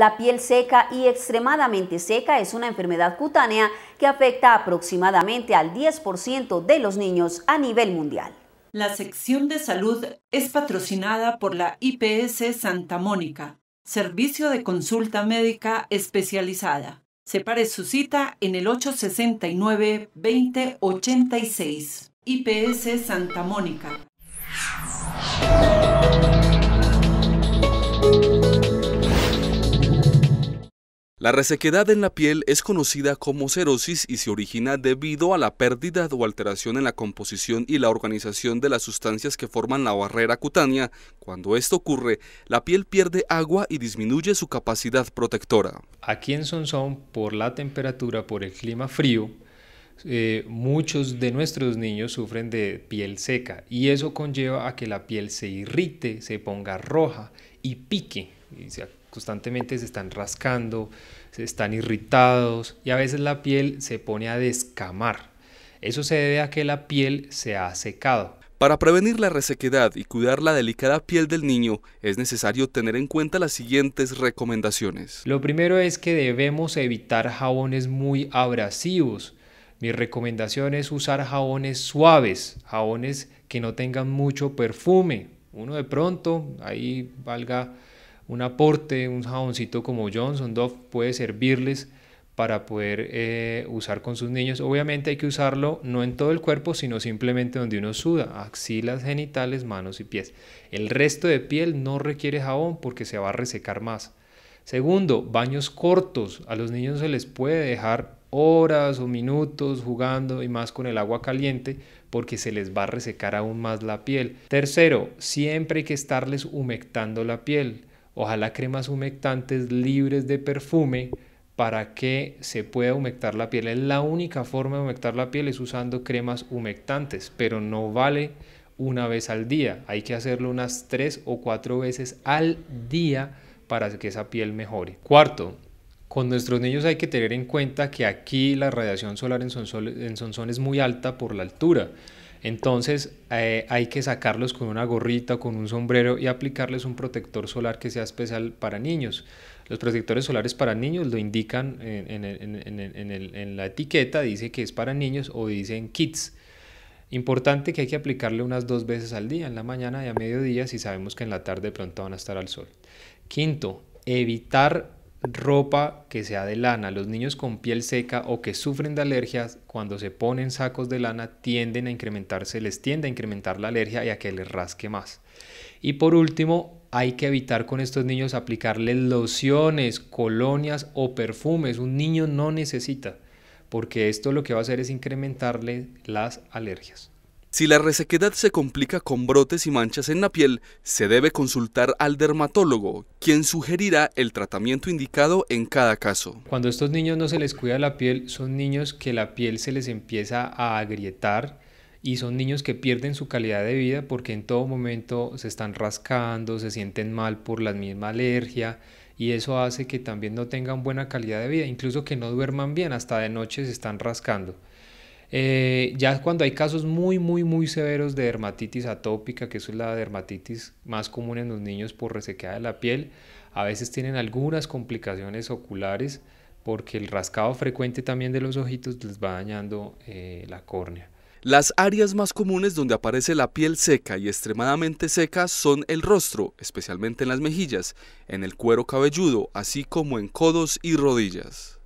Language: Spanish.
La piel seca y extremadamente seca es una enfermedad cutánea que afecta aproximadamente al 10% de los niños a nivel mundial. La sección de salud es patrocinada por la IPS Santa Mónica, servicio de consulta médica especializada. Separe su cita en el 869-2086. IPS Santa Mónica. La resequedad en la piel es conocida como cerosis y se origina debido a la pérdida o alteración en la composición y la organización de las sustancias que forman la barrera cutánea. Cuando esto ocurre, la piel pierde agua y disminuye su capacidad protectora. Aquí en Sonsón, por la temperatura, por el clima frío, eh, muchos de nuestros niños sufren de piel seca y eso conlleva a que la piel se irrite, se ponga roja y pique constantemente se están rascando, se están irritados y a veces la piel se pone a descamar. Eso se debe a que la piel se ha secado. Para prevenir la resequedad y cuidar la delicada piel del niño, es necesario tener en cuenta las siguientes recomendaciones. Lo primero es que debemos evitar jabones muy abrasivos. Mi recomendación es usar jabones suaves, jabones que no tengan mucho perfume. Uno de pronto, ahí valga un aporte, un jaboncito como Johnson Dove puede servirles para poder eh, usar con sus niños. Obviamente hay que usarlo no en todo el cuerpo, sino simplemente donde uno suda, axilas, genitales, manos y pies. El resto de piel no requiere jabón porque se va a resecar más. Segundo, baños cortos. A los niños se les puede dejar horas o minutos jugando y más con el agua caliente porque se les va a resecar aún más la piel. Tercero, siempre hay que estarles humectando la piel. Ojalá cremas humectantes libres de perfume para que se pueda humectar la piel. la única forma de humectar la piel es usando cremas humectantes, pero no vale una vez al día. Hay que hacerlo unas tres o cuatro veces al día para que esa piel mejore. Cuarto, con nuestros niños hay que tener en cuenta que aquí la radiación solar en Sonzón es muy alta por la altura. Entonces eh, hay que sacarlos con una gorrita, con un sombrero y aplicarles un protector solar que sea especial para niños. Los protectores solares para niños lo indican en, la etiqueta, dice que es para niños o dicen kids. Importante que hay que aplicarle unas dos veces al día, en la mañana y a mediodía, si sabemos que en la tarde pronto van a estar al sol. Quinto, evitar ropa que sea de lana. Los niños con piel seca o que sufren de alergias cuando se ponen sacos de lana tienden a incrementarse, les tiende a incrementar la alergia y a que les rasque más. Y por último, hay que evitar con estos niños aplicarles lociones, colonias o perfumes. Un niño no necesita, porque esto lo que va a hacer es incrementarle las alergias. Si la resequedad se complica con brotes y manchas en la piel, se debe consultar al dermatólogo, quien sugerirá el tratamiento indicado en cada caso. Cuando a estos niños no se les cuida la piel, son niños que la piel se les empieza a agrietar y son niños que pierden su calidad de vida porque en todo momento se están rascando, se sienten mal por la misma alergia, y eso hace que también no tengan buena calidad de vida, incluso que no duerman bien, hasta de noche se están rascando. Eh, ya cuando hay casos muy, muy, muy severos de dermatitis atópica, que es la dermatitis más común en los niños por resequeada de la piel, a veces tienen algunas complicaciones oculares porque el rascado frecuente también de los ojitos les va dañando eh, la córnea. Las áreas más comunes donde aparece la piel seca y extremadamente seca son el rostro, especialmente en las mejillas, en el cuero cabelludo, así como en codos y rodillas.